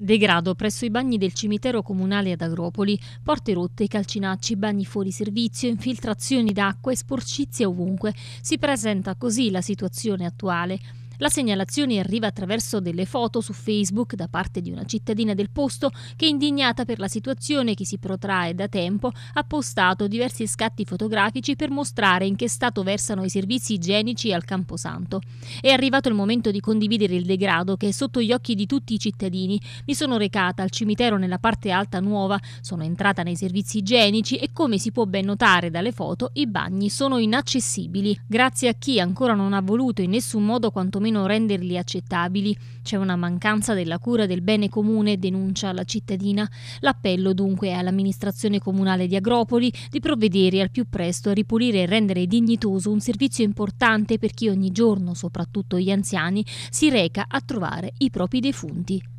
Degrado presso i bagni del cimitero comunale ad Agropoli, porte rotte, calcinacci, bagni fuori servizio, infiltrazioni d'acqua e sporcizie ovunque. Si presenta così la situazione attuale. La segnalazione arriva attraverso delle foto su Facebook da parte di una cittadina del posto che, indignata per la situazione che si protrae da tempo, ha postato diversi scatti fotografici per mostrare in che stato versano i servizi igienici al Camposanto. È arrivato il momento di condividere il degrado che è sotto gli occhi di tutti i cittadini. Mi sono recata al cimitero nella parte alta nuova, sono entrata nei servizi igienici e come si può ben notare dalle foto i bagni sono inaccessibili. Grazie a chi ancora non ha voluto in nessun modo quantomeno perlomeno renderli accettabili. C'è una mancanza della cura del bene comune, denuncia la cittadina. L'appello dunque è all'amministrazione comunale di Agropoli di provvedere al più presto a ripulire e rendere dignitoso un servizio importante per chi ogni giorno, soprattutto gli anziani, si reca a trovare i propri defunti.